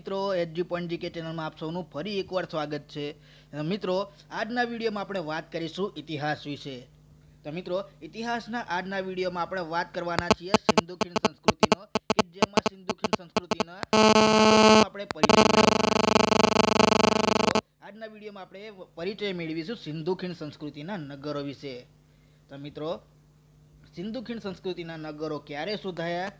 મિત્રો HG point GK ચેનલમાં આપ સૌનું ફરી એકવાર સ્વાગત છે મિત્રો આજના વિડીયોમાં આપણે વાત કરીશું ઇતિહાસ વિશે તો મિત્રો ઇતિહાસના આજના વિડીયોમાં આપણે વાત કરવાના છીએ સિંધુ ખીણ સંસ્કૃતિનો કે જેમાં સિંધુ ખીણ સંસ્કૃતિના આપણે આજના વિડીયોમાં આપણે પરિચય મેળવીશું સિંધુ ખીણ સંસ્કૃતિના નગરો વિશે તો મિત્રો સિંધુ ખીણ સંસ્કૃતિના નગરો ક્યારે શોધાયા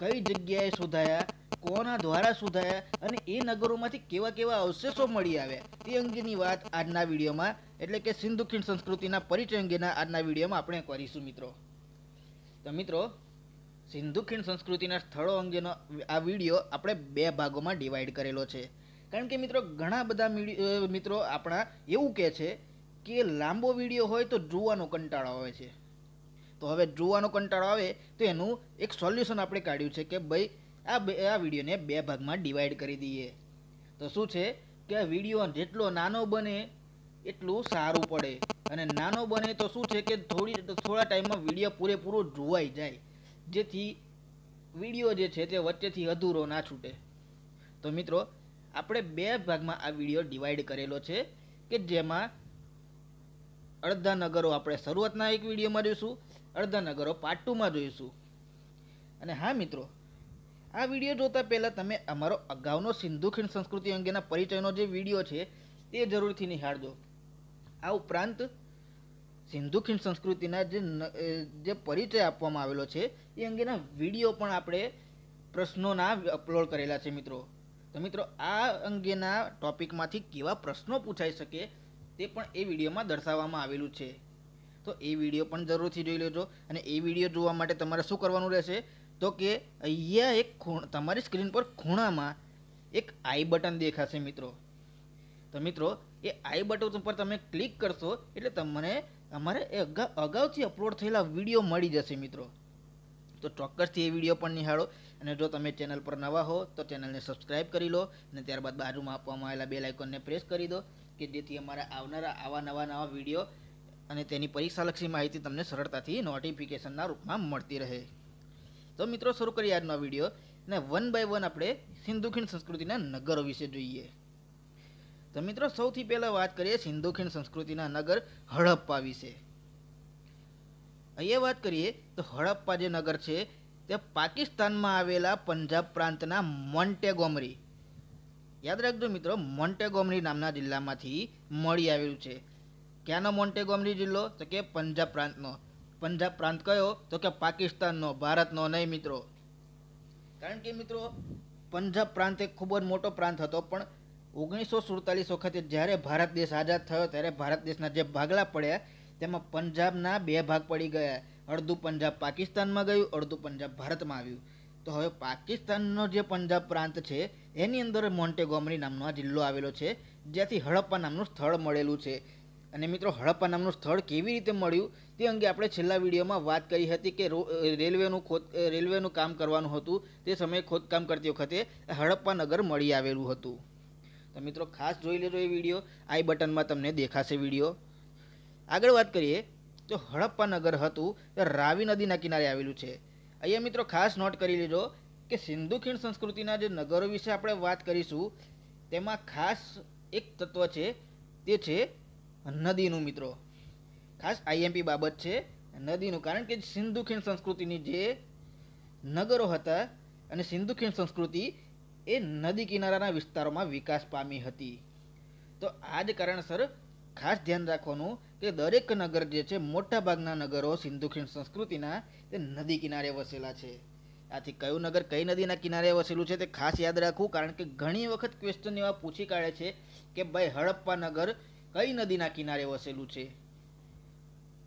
કઈ જગ્યાએ શોધાયા કોના દ્વારા સુધાયા અને એ નગરોમાંથી કેવા કેવા અવશેષો મળી આવ્યા તે અંગેની વાત આજના વિડીયોમાં એટલે કે સિંધુ ખીણ સંસ્કૃતિના પરિચય અંગેના આજના વિડીયોમાં આપણે કરીશું મિત્રો તો મિત્રો સિંધુ ખીણ સંસ્કૃતિના સ્થળો અંગેનો આ વિડીયો આપણે બે ભાગોમાં ડિવાઈડ કરેલો છે કારણ કે મિત્રો ઘણા બધા મિત્રો આપણા એવું કહે છે કે લાંબો વિડીયો હોય તો જોવાનો કંટાળો આવે છે તો હવે જોવાનો કંટાળો આવે તો એનું એક સોલ્યુશન આપણે કાઢ્યું છે કે ભાઈ આ આ વિડીયોને બે ભાગમાં ડિવાઈડ કરી દઈએ તો શું છે કે આ વિડીયો જેટલો નાનો બને એટલું સારું પડે અને નાનો બને તો શું છે કે થોડી થોડા ટાઈમમાં વિડીયો પૂરેપૂરો જોવાઈ જાય જેથી વિડીયો જે છે તે વચ્ચેથી અધૂરો ના છૂટે તો મિત્રો આપણે બે ભાગમાં આ વિડીયો ડિવાઈડ કરેલો છે કે જેમાં અડધા નગરો આપણે શરૂઆતના એક વિડીયોમાં જોઈશું અડધા નગરો પાર્ટ ટુમાં જોઈશું અને હા મિત્રો આ વિડીયો જોતા પહેલાં તમે અમારો અગાઉનો સિંધુ ખીણ સંસ્કૃતિ અંગેના પરિચયનો જે વિડીયો છે તે જરૂરથી નિહાળજો આ ઉપરાંત સિંધુ ખીણ સંસ્કૃતિના જે જે પરિચય આપવામાં આવેલો છે એ અંગેના વિડીયો પણ આપણે પ્રશ્નોના અપલોડ કરેલા છે મિત્રો તો મિત્રો આ અંગેના ટોપિકમાંથી કેવા પ્રશ્નો પૂછાઈ શકે તે પણ એ વિડીયોમાં દર્શાવવામાં આવેલું છે તો એ વિડીયો પણ જરૂરથી જોઈ લેજો અને એ વિડીયો જોવા માટે તમારે શું કરવાનું રહેશે તો કે અહીંયા એક ખૂણ તમારી સ્ક્રીન પર ખૂણામાં એક આઈ બટન દેખાશે મિત્રો તો મિત્રો એ આઈ બટન ઉપર તમે ક્લિક કરશો એટલે તમને અમારે એ અગાઉથી અપલોડ થયેલા વિડીયો મળી જશે મિત્રો તો ચોક્કસથી એ વિડીયો પણ નિહાળો અને જો તમે ચેનલ પર નવા હો તો ચેનલને સબસ્ક્રાઈબ કરી લો અને ત્યારબાદ બાજુમાં આપવામાં આવેલા બે આઇકોનને પ્રેસ કરી દો કે જેથી અમારા આવનારા આવા નવા નવા વિડીયો અને તેની પરીક્ષાલક્ષી માહિતી તમને સરળતાથી નોટિફિકેશનના રૂપમાં મળતી રહે તો મિત્રો શરૂ કરીએ આજનો વિડીયો અને વન બાય વન આપણે સિંધુ સંસ્કૃતિના નગરો વિશે જોઈએ તો મિત્રો સૌથી પહેલાં વાત કરીએ સિંધુ સંસ્કૃતિના નગર હડપ્પા વિશે અહીંયા વાત કરીએ તો હડપ્પા જે નગર છે તે પાકિસ્તાનમાં આવેલા પંજાબ પ્રાંતના મોન્ટેગોમરી યાદ રાખજો મિત્રો મોન્ટેગોમરી નામના જિલ્લામાંથી મળી આવેલું છે ક્યાંનો મોન્ટેગોમરી જિલ્લો તો કે પંજાબ પ્રાંતનો પંજાબ પ્રાંત કયો તો કે પાકિસ્તાનનો ભારતનો નહીં મિત્રો કારણ કે મિત્રો પંજાબ પ્રાંત એક ખૂબ જ મોટો પ્રાંત હતો પણ ઓગણીસો સુડતાલીસ વખતે જ્યારે ભારત દેશ આઝાદ થયો ત્યારે ભારત દેશના જે ભાગલા પડ્યા તેમાં પંજાબના બે ભાગ પડી ગયા અડધું પંજાબ પાકિસ્તાનમાં ગયું અડધું પંજાબ ભારતમાં આવ્યું તો હવે પાકિસ્તાનનો જે પંજાબ પ્રાંત છે એની અંદર મોન્ટેગોમરી નામનો આ જિલ્લો આવેલો છે જ્યાંથી હડપ્પા નામનું સ્થળ મળેલું છે અને મિત્રો હડપ્પા નામનું સ્થળ કેવી રીતે મળ્યું તે અંગે આપણે છેલ્લા વિડીયોમાં વાત કરી હતી કે રેલવેનું ખોદ રેલવેનું કામ કરવાનું હતું તે સમયે ખોદકામ કરતી વખતે હડપ્પા નગર મળી આવેલું હતું તો મિત્રો ખાસ જોઈ લેજો એ વિડીયો આઈ બટનમાં તમને દેખાશે વિડીયો આગળ વાત કરીએ તો હડપ્પા નગર હતું રાવી નદીના કિનારે આવેલું છે અહીંયા મિત્રો ખાસ નોટ કરી લેજો કે સિંધુ ખીણ સંસ્કૃતિના જે નગરો વિશે આપણે વાત કરીશું તેમાં ખાસ એક તત્વ છે તે છે નદીનું મિત્રો ખાસ આઈએમપી બાબત છે નદીનું કારણ કે સિંધુખીણ સંસ્કૃતિની જે નગરો હતા અને સિંધુ ખીણ સંસ્કૃતિ એ નદી કિનારાના વિસ્તારોમાં વિકાસ પામી હતી તો આ જ કારણસર ખાસ ધ્યાન રાખવાનું કે દરેક નગર જે છે મોટા ભાગના નગરો સિંધુખીણ સંસ્કૃતિના તે નદી કિનારે વસેલા છે આથી કયું નગર કઈ નદીના કિનારે વસેલું છે તે ખાસ યાદ રાખવું કારણ કે ઘણી વખત ક્વેશ્ચન એવા પૂછી કાઢે છે કે ભાઈ હડપ્પા નગર કઈ નદીના કિનારે વસેલું છે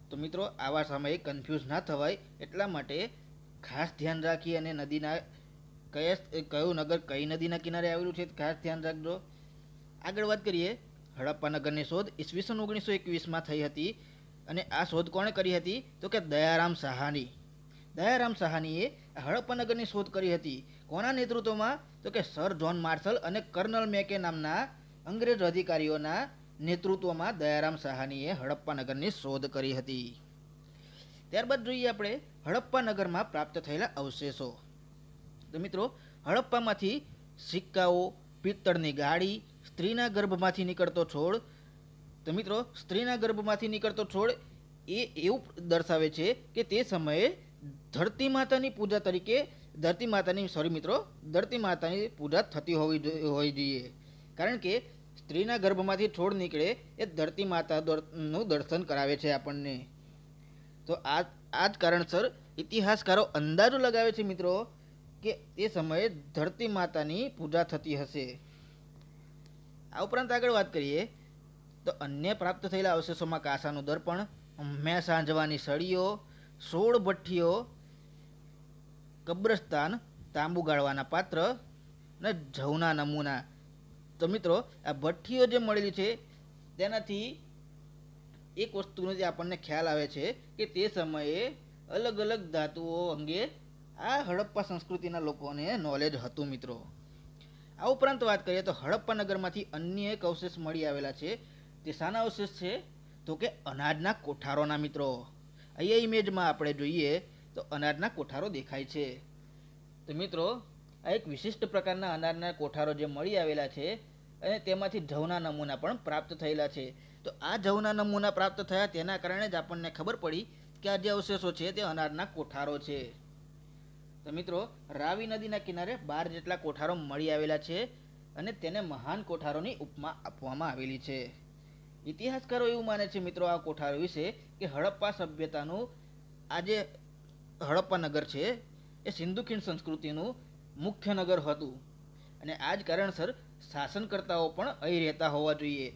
તો મિત્રો આવા સમયે કન્ફ્યુઝ ના થવાય એટલા માટે ખાસ ધ્યાન રાખી અને નદીના કયા કયું નગર કઈ નદીના કિનારે આવેલું છે ખાસ ધ્યાન રાખજો આગળ વાત કરીએ હડપ્પા નગરની શોધ ઈસવીસન ઓગણીસો એકવીસમાં થઈ હતી અને આ શોધ કોણે કરી હતી તો કે દયારામ સહાની દયારામ સહાનીએ હડપ્પા નગરની શોધ કરી હતી કોના નેતૃત્વમાં તો કે સર જ્હોન માર્શલ અને કર્નલ મેકે નામના અંગ્રેજ અધિકારીઓના નેતૃત્વમાં દયારામ સાહાનીએ હડપ્પા નગરની શોધ કરી હતી ત્યારબાદ જોઈએ આપણે હડપ્પા નગરમાં પ્રાપ્ત થયેલા અવશેષો તો મિત્રો હડપ્પામાંથી સિક્કાઓ પિત્તળની ગાડી સ્ત્રીના ગર્ભમાંથી નીકળતો છોડ તો મિત્રો સ્ત્રીના ગર્ભમાંથી નીકળતો છોડ એ એવું દર્શાવે છે કે તે સમયે ધરતી માતાની પૂજા તરીકે ધરતી માતાની સોરી મિત્રો ધરતી માતાની પૂજા થતી હોવી હોવી જોઈએ કારણ કે સ્ત્રીના ગર્ભમાંથી છોડ નીકળે એ ધરતી માતાનું દર્શન કરાવે છે આપણને તો આ આ જ કારણસર ઇતિહાસકારો અંદાજો લગાવે છે મિત્રો કે એ સમયે ધરતી માતાની પૂજા થતી હશે આ ઉપરાંત આગળ વાત કરીએ તો અન્ય પ્રાપ્ત થયેલા અવશેષોમાં કાંસાનું દર્પણ મેં સાંજવાની સળીઓ સોળ ભઠ્ઠીઓ કબ્રસ્તાન તાંબુ ગાળવાના પાત્ર અને જવના નમૂના તો મિત્રો આ ભઠ્ઠીઓ જે મળેલી છે તેનાથી એક વસ્તુનો જે આપણને ખ્યાલ આવે છે કે તે સમયે અલગ અલગ ધાતુઓ અંગે આ હડપ્પા સંસ્કૃતિના લોકોને નોલેજ હતું મિત્રો આ ઉપરાંત વાત કરીએ તો હડપ્પા નગરમાંથી અન્ય એક અવશેષ મળી આવેલા છે તે શાના અવશેષ છે તો કે અનાજના કોઠારોના મિત્રો અહીંયા ઇમેજમાં આપણે જોઈએ તો અનાજના કોઠારો દેખાય છે તો મિત્રો આ એક વિશિષ્ટ પ્રકારના અનારના કોઠારો જે મળી આવેલા છે અને તેમાંથી જવના નમૂના પણ પ્રાપ્ત થયેલા છે તો આ જવના નમૂના પ્રાપ્ત થયા તેના કારણે જ આપણને ખબર પડી કે આ જે અવશેષો છે તે અનારના કોઠારો છે તો મિત્રો રાવી નદીના કિનારે બાર જેટલા કોઠારો મળી આવેલા છે અને તેને મહાન કોઠારોની ઉપમા આપવામાં આવેલી છે ઇતિહાસકારો એવું માને છે મિત્રો આ કોઠારો વિશે કે હડપ્પા સભ્યતાનું આજે હડપ્પા નગર છે એ સિંધુ ખીણ સંસ્કૃતિનું મુખ્ય નગર હતું અને આ જ કારણસર શાસનકર્તાઓ પણ અહીં રહેતા હોવા જોઈએ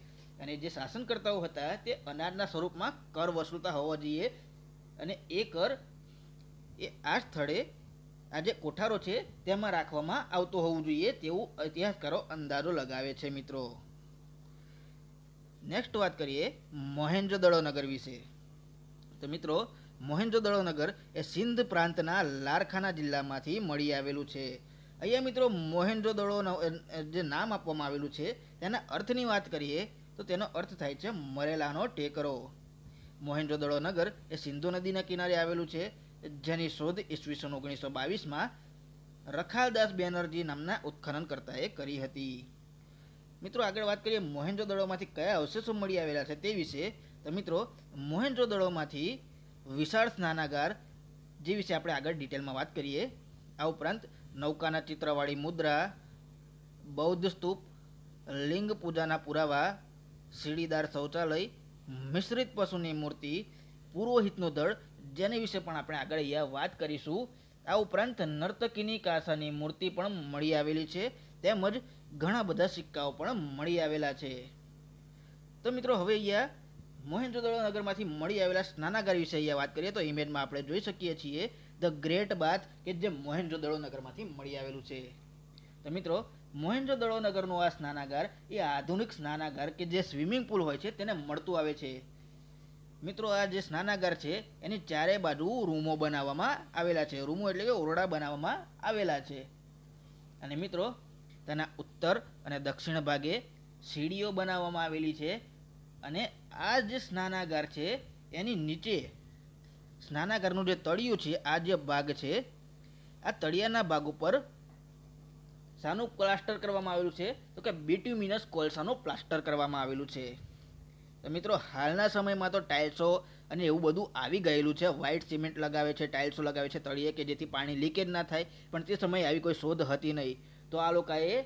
અને જે શાસનકર્તાઓ હતા તે અનાજના સ્વરૂપમાં કર વસૂલતા હોવા જોઈએ અને એ કર એ આ સ્થળે આ જે કોઠારો છે તેમાં રાખવામાં આવતો હોવું જોઈએ તેવું ઇતિહાસકારો અંદાજો લગાવે છે મિત્રો નેક્સ્ટ વાત કરીએ મોહેન્જોદડો નગર વિશે તો મિત્રો મોહેન્જોદડો નગર એ સિંધ પ્રાંતના લારખાના જિલ્લામાંથી મળી આવેલું છે અહીંયા મિત્રો મોહેન્દ્રો દડો જે નામ આપવામાં આવેલું છે તેના અર્થની વાત કરીએ તો તેનો અર્થ થાય છે મરેલાનો ટેકરો મોહેન્દ્રો દડો નગર એ સિંધુ નદીના કિનારે આવેલું છે જેની શોધ ઈસવીસન ઓગણીસો બાવીસમાં રખાલદાસ બેનર્જી નામના ઉત્ખનન કરતાએ કરી હતી મિત્રો આગળ વાત કરીએ મોહેન્દ્રો દડોમાંથી કયા અવશેષો મળી આવેલા છે તે વિશે તો મિત્રો મોહેન્દ્રો દડોમાંથી વિશાળ સ્નાનાગાર જે વિશે આપણે આગળ ડિટેલમાં વાત કરીએ આ ઉપરાંત નૌકાના ચિત્રવાળી મુદ્રા બૌદ્ધ સ્તૂપ લિંગ પૂજાના પુરાવા સીડીદાર શૌચાલય મિશ્રિત પશુની મૂર્તિ પુરોહિતનો દળ જેની વિશે પણ આપણે આગળ અહીંયા વાત કરીશું આ ઉપરાંત નર્તકીની કાસાની મૂર્તિ પણ મળી આવેલી છે તેમજ ઘણા બધા સિક્કાઓ પણ મળી આવેલા છે તો મિત્રો હવે અહીંયા મોહેન્દ્રદળો નગરમાંથી મળી આવેલા સ્નાનાગાર વિશે અહીંયા વાત કરીએ તો ઇમેજમાં આપણે જોઈ શકીએ છીએ ધ ગ્રેટ બાથ કે જે મોહેન્જો દડો નગરમાંથી મળી આવેલું છે તો મિત્રો મોહેન્જો દડો નગરનું આ સ્નાનાગાર એ આધુનિક સ્નાનાગર કે જે સ્વિમિંગ પુલ હોય છે તેને મળતું આવે છે મિત્રો આ જે સ્નાનાગાર છે એની ચારે બાજુ રૂમો બનાવવામાં આવેલા છે રૂમો એટલે કે ઓરડા બનાવવામાં આવેલા છે અને મિત્રો તેના ઉત્તર અને દક્ષિણ ભાગે સીડીઓ બનાવવામાં આવેલી છે અને આ જે સ્નાનાગાર છે એની નીચે સ્નાનાગારનું જે તળિયું છે આ જે ભાગ છે આ તળિયાના ભાગ ઉપર શાનું પ્લાસ્ટર કરવામાં આવેલું છે તો કે બિટ્યુમિનસ કોલસાનું પ્લાસ્ટર કરવામાં આવેલું છે તો મિત્રો હાલના સમયમાં તો ટાઇલ્સો અને એવું બધું આવી ગયેલું છે વ્હાઇટ સિમેન્ટ લગાવે છે ટાઇલ્સો લગાવે છે તળિયે કે જેથી પાણી લીકેજ ના થાય પણ તે સમયે આવી કોઈ શોધ હતી નહીં તો આ લોકોએ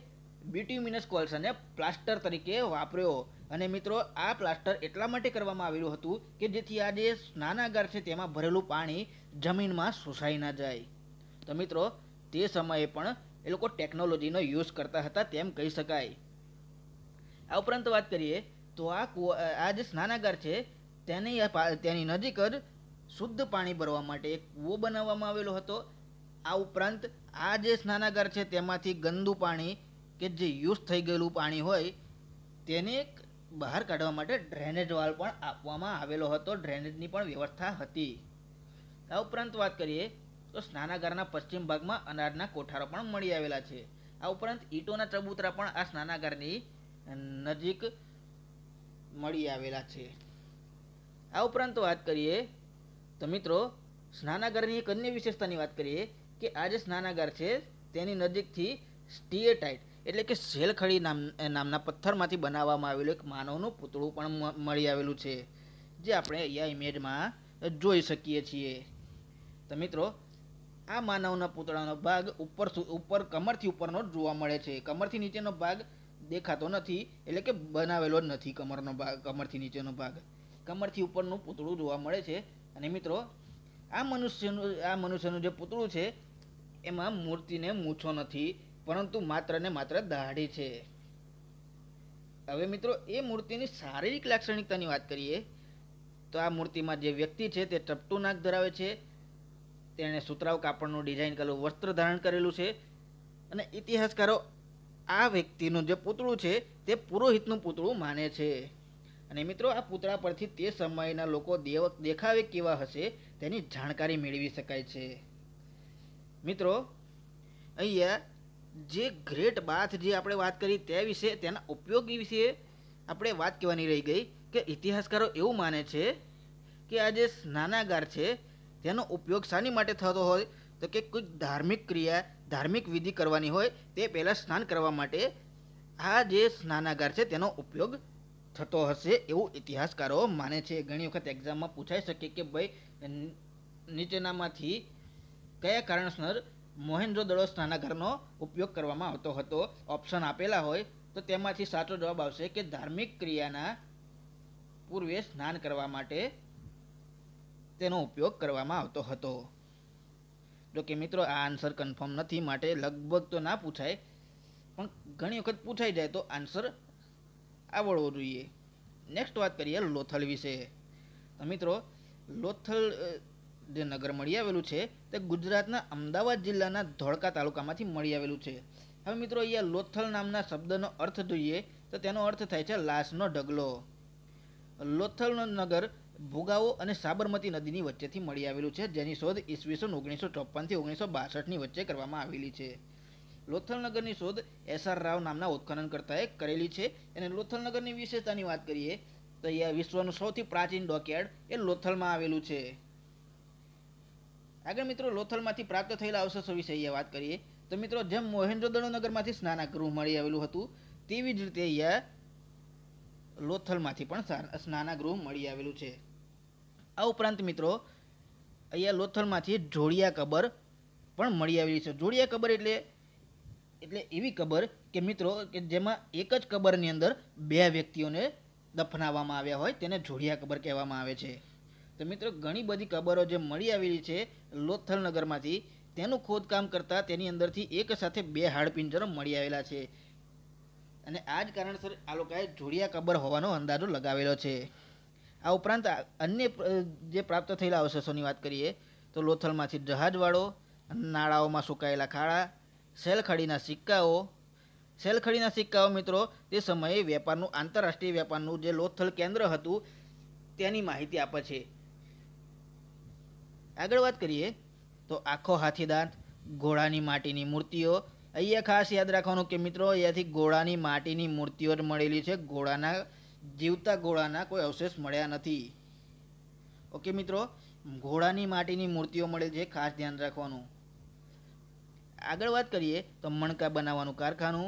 બિટ્યુમિનસ કોલસાને પ્લાસ્ટર તરીકે વાપર્યો અને મિત્રો આ પ્લાસ્ટર એટલા માટે કરવામાં આવેલું હતું કે જેથી આ જે સ્નાનાગાર છે તેમાં ભરેલું પાણી જમીનમાં શોષાઈ ના જાય તો મિત્રો તે સમયે પણ એ લોકો ટેકનોલોજીનો યુઝ કરતા હતા તેમ કહી શકાય આ ઉપરાંત વાત કરીએ તો આ આ જે સ્નાનાગાર છે તેની તેની નજીક જ શુદ્ધ પાણી ભરવા માટે એક કૂવો બનાવવામાં આવેલો હતો આ ઉપરાંત આ જે સ્નાનાગાર છે તેમાંથી ગંદુ પાણી કે જે યુઝ થઈ ગયેલું પાણી હોય તેને બહાર કાઢવા માટે ડ્રેનેજ વાલ પણ આપવામાં આવેલો હતો ડ્રેનેજની પણ વ્યવસ્થા હતી આ ઉપરાંત વાત કરીએ તો સ્નાનાગારના પશ્ચિમ ભાગમાં અનાજના કોઠારો પણ મળી આવેલા છે આ ઉપરાંત ઈટોના ચબૂતરા પણ આ સ્નાનાગારની નજીક મળી આવેલા છે આ ઉપરાંત વાત કરીએ તો મિત્રો સ્નાનાગારની એક અન્ય વિશેષતાની વાત કરીએ કે આ જે સ્નાનાગાર છે તેની નજીકથી સ્ટીએટાઇટ એટલે કે શેલખડી નામ નામના પથ્થરમાંથી બનાવવામાં આવેલું એક માનવનું પૂતળું પણ મળી આવેલું છે જે આપણે અહીંયા ઇમેજમાં જોઈ શકીએ છીએ તો મિત્રો આ માનવના પૂતળાનો ભાગ ઉપર ઉપર કમરથી ઉપરનો જોવા મળે છે કમરથી નીચેનો ભાગ દેખાતો નથી એટલે કે બનાવેલો નથી કમરનો ભાગ કમરથી નીચેનો ભાગ કમરથી ઉપરનું પૂતળું જોવા મળે છે અને મિત્રો આ મનુષ્યનું આ મનુષ્યનું જે પૂતળું છે એમાં મૂર્તિને મૂછો નથી પરંતુ માત્ર ને માત્ર દાઢી છે હવે મિત્રો એ મૂર્તિની શારીરિક લાક્ષણિકતાની વાત કરીએ તો આ મૂર્તિમાં જે વ્યક્તિ છે તે ટપટું નાક ધરાવે છે તેણે સુતરાવ કાપડનું ડિઝાઇન કરેલું વસ્ત્ર ધારણ કરેલું છે અને ઇતિહાસકારો આ વ્યક્તિનું જે પૂતળું છે તે પુરોહિતનું પૂતળું માને છે અને મિત્રો આ પૂતળા પરથી તે સમયના લોકો દેવ દેખાવે કેવા હશે તેની જાણકારી મેળવી શકાય છે મિત્રો અહીંયા જે ગ્રેટ બાથ જે આપણે વાત કરી તે વિશે તેના ઉપયોગ વિશે આપણે વાત કહેવાની રહી ગઈ કે ઇતિહાસકારો એવું માને છે કે આ જે સ્નાનાગાર છે તેનો ઉપયોગ શાની માટે થતો હોય તો કે કોઈ ધાર્મિક ક્રિયા ધાર્મિક વિધિ કરવાની હોય તે પહેલાં સ્નાન કરવા માટે આ જે સ્નાનાગાર છે તેનો ઉપયોગ થતો હશે એવું ઇતિહાસકારો માને છે ઘણી વખત એક્ઝામમાં પૂછાઈ શકે કે ભાઈ નીચેનામાંથી કયા કારણસર મોહેન્દ્રો દડો સ્નાનાઘરનો ઉપયોગ કરવામાં આવતો હતો ઓપ્શન આપેલા હોય તો તેમાંથી સાચો જવાબ આવશે કે ધાર્મિક ક્રિયાના પૂર્વે સ્નાન કરવા માટે તેનો ઉપયોગ કરવામાં આવતો હતો જો કે મિત્રો આ આન્સર કન્ફર્મ નથી માટે લગભગ તો ના પૂછાય પણ ઘણી વખત પૂછાઈ જાય તો આન્સર આવડવો જોઈએ નેક્સ્ટ વાત કરીએ લોથલ વિશે તો મિત્રો લોથલ જે નગર મળી આવેલું છે તે ગુજરાતના અમદાવાદ જિલ્લાના ધોળકા તાલુકામાંથી મળી આવેલું છે હવે મિત્રો અહીંયા લોથલ નામના શબ્દનો અર્થ જોઈએ તો તેનો અર્થ થાય છે લાશનો ઢગલો લોથલનો નગર ભોગાવો અને સાબરમતી નદીની વચ્ચેથી મળી આવેલું છે જેની શોધ ઈસવીસન ઓગણીસો ચોપ્પનથી ઓગણીસો બાસઠની વચ્ચે કરવામાં આવેલી છે લોથલનગરની શોધ એસઆર રાવ નામના ઉત્ખનનકર્તાએ કરેલી છે અને લોથલનગરની વિશેષતાની વાત કરીએ તો અહીંયા વિશ્વનું સૌથી પ્રાચીન ડોકયાર્ડ એ લોથલમાં આવેલું છે આગળ મિત્રો લોથલમાંથી પ્રાપ્ત થયેલા અવશેષો વિશે અહીંયા વાત કરીએ તો મિત્રો જેમ મોહેન્દ્રદડો નગરમાંથી સ્નાનાગૃહ મળી આવેલું હતું તેવી જ રીતે અહીંયા લોથલમાંથી પણ સ્નાનાગૃહ મળી આવેલું છે આ ઉપરાંત મિત્રો અહીંયા લોથલમાંથી જોડિયા કબર પણ મળી આવેલી છે જોડિયા કબર એટલે એટલે એવી કબર કે મિત્રો કે જેમાં એક જ કબરની અંદર બે વ્યક્તિઓને દફનાવવામાં આવ્યા હોય તેને જોડિયા કબર કહેવામાં આવે છે તો મિત્રો ઘણી બધી કબરો જે મળી આવેલી છે લોથલ નગરમાંથી તેનું ખોદકામ કરતાં તેની અંદરથી એક સાથે બે હાડપિંજરો મળી આવેલા છે અને આ જ કારણસર આ લોકોએ જોડિયા કબર હોવાનો અંદાજો લગાવેલો છે આ ઉપરાંત અન્ય જે પ્રાપ્ત થયેલા અવશેષોની વાત કરીએ તો લોથલમાંથી જહાજવાળો નાળાઓમાં સુકાયેલા ખાડા સેલખડીના સિક્કાઓ સેલખડીના સિક્કાઓ મિત્રો તે સમયે વેપારનું આંતરરાષ્ટ્રીય વેપારનું જે લોથલ કેન્દ્ર હતું તેની માહિતી આપે છે આગળ વાત કરીએ તો આખો હાથીદાંત ઘોડાની માટીની મૂર્તિઓ અહીંયા ખાસ યાદ રાખવાનું કે મિત્રો અહીંયાથી ઘોડાની માટીની મૂર્તિઓ જ મળેલી છે ઘોડાના જીવતા ઘોડાના કોઈ અવશેષ મળ્યા નથી ઓકે મિત્રો ઘોડાની માટીની મૂર્તિઓ મળે છે ખાસ ધ્યાન રાખવાનું આગળ વાત કરીએ તો મણકા બનાવવાનું કારખાનું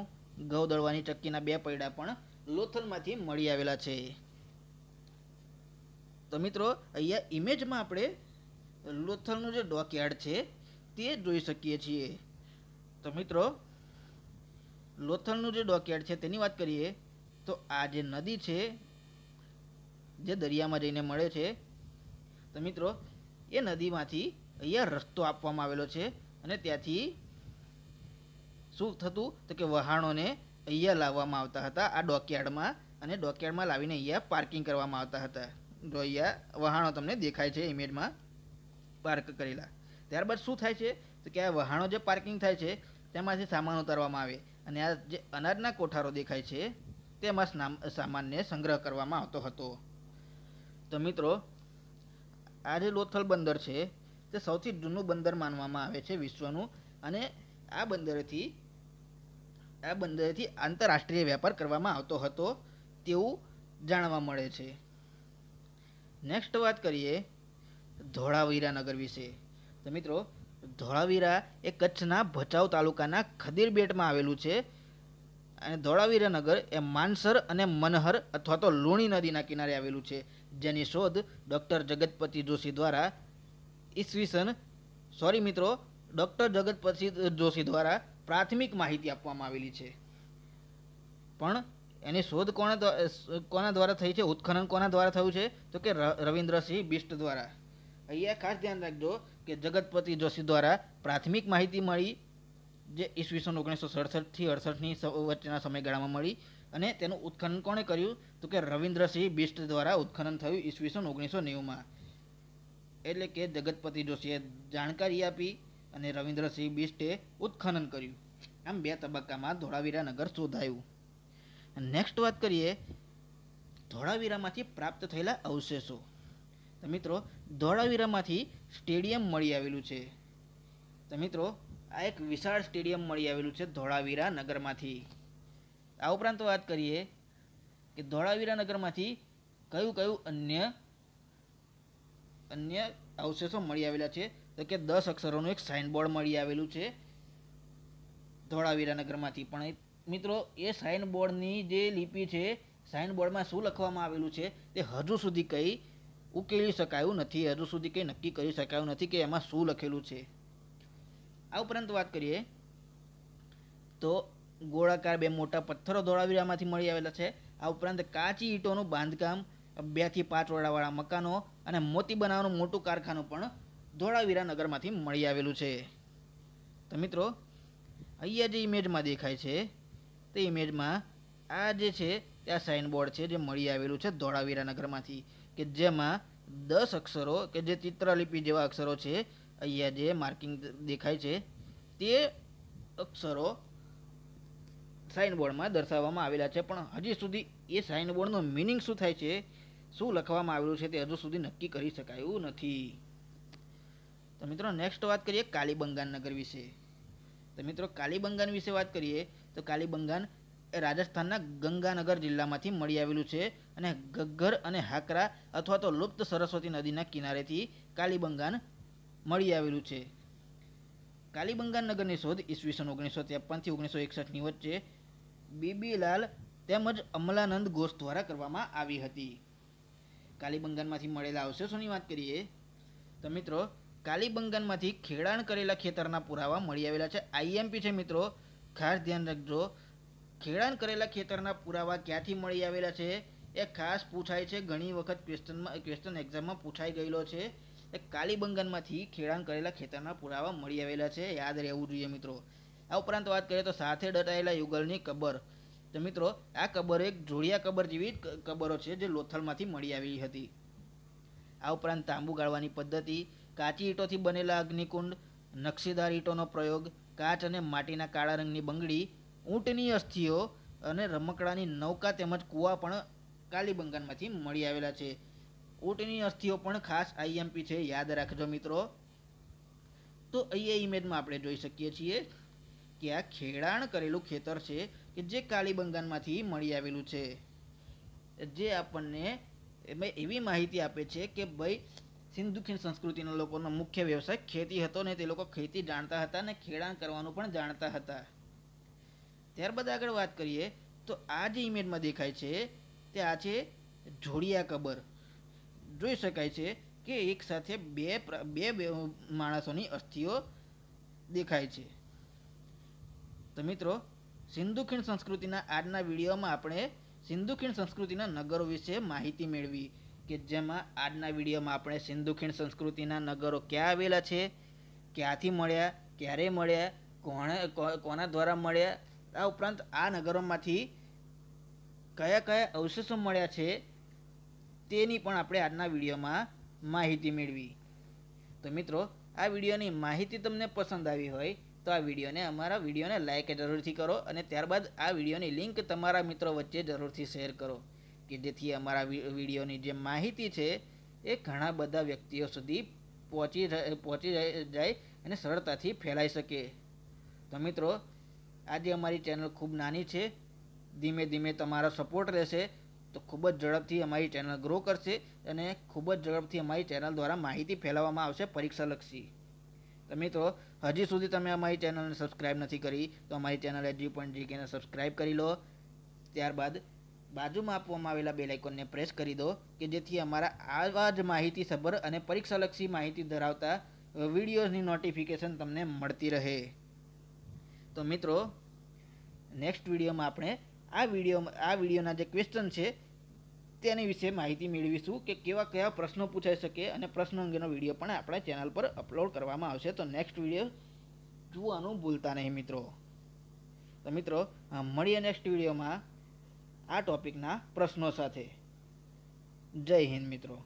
ઘઉં દળવાની ચક્કીના બે પૈડા પણ લોથલમાંથી મળી આવેલા છે તો મિત્રો અહીંયા ઇમેજમાં આપણે લોથલનું જે ડોકયાર્ડ છે તે જોઈ શકીએ છીએ તો મિત્રો લોથલનું જે ડોકયાર્ડ છે તેની વાત કરીએ તો આ જે નદી છે જે દરિયામાં જઈને મળે છે તો મિત્રો એ નદીમાંથી અહીંયા રસ્તો આપવામાં આવેલો છે અને ત્યાંથી શું થતું તો કે વહાણોને અહીંયા લાવવામાં આવતા હતા આ ડોકયાર્ડમાં અને ડોકયાર્ડમાં લાવીને અહીંયા પાર્કિંગ કરવામાં આવતા હતા જો અહીંયા વહાણો તમને દેખાય છે ઇમેજમાં પાર્ક કરેલા ત્યારબાદ શું થાય છે તો કે આ વહાણો જે પાર્કિંગ થાય છે તેમાંથી સામાન ઉતારવામાં આવે અને આ જે અનાજના કોઠારો દેખાય છે તેમાં સામાનને સંગ્રહ કરવામાં આવતો હતો તો મિત્રો આ જે લોથલ બંદર છે તે સૌથી જૂનું બંદર માનવામાં આવે છે વિશ્વનું અને આ બંદરથી આ બંદરથી આંતરરાષ્ટ્રીય વેપાર કરવામાં આવતો હતો તેવું જાણવા મળે છે નેક્સ્ટ વાત કરીએ ધોળાવીરા નગર વિશે તો મિત્રો ધોળાવીરા એ કચ્છના ભચાઉ તાલુકાના ખદીરબેટમાં આવેલું છે અને ધોળાવીરા નગર એ માનસર અને મનહર અથવા તો લુણી નદીના કિનારે આવેલું છે જેની શોધ ડૉક્ટર જગતપતિ જોશી દ્વારા ઈસવીસન સોરી મિત્રો ડૉક્ટર જગતપતિ જોશી દ્વારા પ્રાથમિક માહિતી આપવામાં આવેલી છે પણ એની શોધ કોના કોના દ્વારા થઈ છે ઉત્ખનન કોના દ્વારા થયું છે તો કે રવિન્દ્રસિંહ બિસ્ટ દ્વારા અહીંયા ખાસ ધ્યાન રાખજો કે જગતપતિ જોશી દ્વારા પ્રાથમિક માહિતી મળી જે ઈસવીસન ઓગણીસો સડસઠથી અડસઠની વચ્ચેના સમયગાળામાં મળી અને તેનું ઉત્ખનન કોણે કર્યું તો કે રવિન્દ્રસિંહ બિસ્ટ દ્વારા ઉત્ખનન થયું ઈસવીસન ઓગણીસો નેવુંમાં એટલે કે જગતપતિ જોશીએ જાણકારી આપી અને રવિન્દ્રસિંહ બિસ્ટે ઉત્ખનન કર્યું આમ બે તબક્કામાં ધોળાવીરા નગર શોધાયું નેક્સ્ટ વાત કરીએ ધોળાવીરામાંથી પ્રાપ્ત થયેલા અવશેષો મિત્રો ધોળાવીરામાંથી સ્ટેડિયમ મળી આવેલું છે તો મિત્રો આ એક વિશાળ સ્ટેડિયમ મળી આવેલું છે ધોળાવીરા નગરમાંથી આ ઉપરાંત વાત કરીએ કે ધોળાવીરા નગરમાંથી કયું કયું અન્ય અન્ય અવશેષો મળી આવેલા છે તો કે દસ અક્ષરોનું એક સાઇનબોર્ડ મળી આવેલું છે ધોળાવીરા નગરમાંથી પણ મિત્રો એ સાઇનબોર્ડની જે લિપિ છે સાઇનબોર્ડમાં શું લખવામાં આવેલું છે તે હજુ સુધી કંઈ ઉકેલી શકાયું નથી હજુ સુધી કંઈ નક્કી કરી શકાયું નથી કે એમાં શું લખેલું છે આ ઉપરાંત વાત કરીએ તો ગોળાકાર બે મોટા પથ્થરો ધોળાવીરામાંથી મળી આવેલા છે આ ઉપરાંત કાચી ઈંટોનું બાંધકામ બેથી પાંચ વડાવાળા મકાનો અને મોતી બનાવવાનું મોટું કારખાનું પણ ધોળાવીરા નગરમાંથી મળી આવેલું છે તો મિત્રો અહીંયા જે ઇમેજમાં દેખાય છે તે ઇમેજમાં આ જે છે આ સાઇન બોર્ડ છે જે મળી આવેલું છે ધોળાવીરા નગરમાંથી કે જેમાં દસ અક્ષરો કે જે ચિત્રલિપિ જેવા અક્ષરો છે અહીંયા જે માર્કિંગ દેખાય છે તે અક્ષરો સાઇન બોર્ડમાં દર્શાવવામાં આવેલા છે પણ હજી સુધી એ સાઇન બોર્ડનું મિનિંગ શું થાય છે શું લખવામાં આવેલું છે તે હજુ સુધી નક્કી કરી શકાયું નથી તો મિત્રો નેક્સ્ટ વાત કરીએ કાલીબંગાન નગર વિશે તો મિત્રો કાલીબંગાન વિશે વાત કરીએ તો કાલીબંગાન એ રાજસ્થાનના ગંગાનગર જિલ્લામાંથી મળી આવેલું છે અને ગગ્ગર અને હાકરા અથવા તો લુપ્ત સરસ્વતી નદીના કિનારેથી કાલીબંગાન મળી આવેલું છે કાલીબંગાન નગરની શોધ ઈસવીસન ઓગણીસો ત્રેપનથી ઓગણીસો એકસઠની વચ્ચે બીબીલાલ તેમજ અમલાનંદ ઘોષ દ્વારા કરવામાં આવી હતી કાલીબંગાનમાંથી મળેલા અવશેષોની વાત કરીએ તો મિત્રો કાલીબંગાનમાંથી ખેડાણ કરેલા ખેતરના પુરાવા મળી આવેલા છે આઈએમપી છે મિત્રો ખાસ ધ્યાન રાખજો ખેડાણ કરેલા ખેતરના પુરાવા ક્યાંથી મળી આવેલા છે એ ખાસ પૂછાય છે ઘણી વખત ક્વેશ્ચનમાં ક્વેશ્ચન એક્ઝામમાં પૂછાઈ ગયેલો છે એ કાલીબંગનમાંથી ખેડાણ કરેલા ખેતરના પુરાવા મળી આવેલા છે યાદ રહેવું જોઈએ મિત્રો આ ઉપરાંત વાત કરીએ તો સાથે દટાયેલા યુગલની કબર તો મિત્રો આ કબર એક જોડિયા કબર જેવી કબરો છે જે લોથલમાંથી મળી આવી હતી આ ઉપરાંત તાંબુ ગાળવાની પદ્ધતિ કાચી ઈંટોથી બનેલા અગ્નિકુંડ નકશીદાર ઈંટોનો પ્રયોગ કાચ અને માટીના કાળા રંગની બંગડી ઊંટની અસ્થિઓ અને રમકડાની નૌકા તેમજ કૂવા પણ કાલીબંગનમાંથી મળી આવેલા છે ઊંટની અસ્થિઓ પણ ખાસ આઈએમપી છે યાદ રાખજો મિત્રો તો અહીંયા ઇમેજમાં આપણે જોઈ શકીએ છીએ કે આ ખેડાણ કરેલું ખેતર છે કે જે કાલીબંગાનમાંથી મળી આવેલું છે જે આપણને એમાં એવી માહિતી આપે છે કે ભાઈ સિંધુ ખીણ સંસ્કૃતિના લોકોનો મુખ્ય વ્યવસાય ખેતી હતો ને તે લોકો ખેતી જાણતા હતા અને ખેડાણ કરવાનું પણ જાણતા હતા ત્યારબાદ આગળ વાત કરીએ તો આ જે ઇમેજમાં દેખાય છે તે આ છે જોડિયા કબર જોઈ શકાય છે કે એક સાથે બે બે માણસોની અસ્થિઓ દેખાય છે તો મિત્રો સિંધુ ખીણ સંસ્કૃતિના આજના વિડીયોમાં આપણે સિંધુ ખીણ સંસ્કૃતિના નગરો વિશે માહિતી મેળવી કે જેમાં આજના વિડીયોમાં આપણે સિંધુ ખીણ સંસ્કૃતિના નગરો ક્યાં આવેલા છે ક્યાંથી મળ્યા ક્યારે મળ્યા કોણે કોના દ્વારા મળ્યા આ ઉપરાંત આ નગરોમાંથી કયા કયા અવશેષો મળ્યા છે તેની પણ આપણે આજના વિડીયોમાં માહિતી મેળવી તો મિત્રો આ વિડીયોની માહિતી તમને પસંદ આવી હોય તો આ વિડીયોને અમારા વિડીયોને લાઇક જરૂરથી કરો અને ત્યારબાદ આ વિડીયોની લિંક તમારા મિત્રો વચ્ચે જરૂરથી શેર કરો કે જેથી અમારા વિડીયોની જે માહિતી છે એ ઘણા બધા વ્યક્તિઓ સુધી પહોંચી પહોંચી જાય અને સરળતાથી ફેલાઈ શકે તો મિત્રો આજે અમારી ચેનલ ખૂબ નાની છે ધીમે ધીમે તમારો સપોર્ટ રહેશે તો ખૂબ જ ઝડપથી અમારી ચેનલ ગ્રો કરશે અને ખૂબ જ ઝડપથી અમારી ચેનલ દ્વારા માહિતી ફેલાવવામાં આવશે પરીક્ષાલક્ષી તમે તો હજી સુધી તમે અમારી ચેનલને સબસ્ક્રાઈબ નથી કરી તો અમારી ચેનલ એચજી પોઈન્ટ જીકેને સબસ્ક્રાઈબ કરી લો ત્યારબાદ બાજુમાં આપવામાં આવેલા બે લાઇકોનને પ્રેસ કરી દો કે જેથી અમારા આવા જ માહિતી સભર અને પરીક્ષાલક્ષી માહિતી ધરાવતા વિડીયોઝની નોટિફિકેશન તમને મળતી રહે તો મિત્રો નેક્સ્ટ વિડીયોમાં આપણે આ વિડીયો આ વિડીયોના જે ક્વેશ્ચન છે તેની વિશે માહિતી મેળવીશું કે કેવા કયા પ્રશ્નો પૂછાઈ શકે અને પ્રશ્નો અંગેનો વિડીયો પણ આપણા ચેનલ પર અપલોડ કરવામાં આવશે તો નેક્સ્ટ વિડીયો જોવાનું ભૂલતા નહીં મિત્રો તો મિત્રો મળીએ નેક્સ્ટ વિડીયોમાં આ ટોપિકના પ્રશ્નો સાથે જય હિન્દ મિત્રો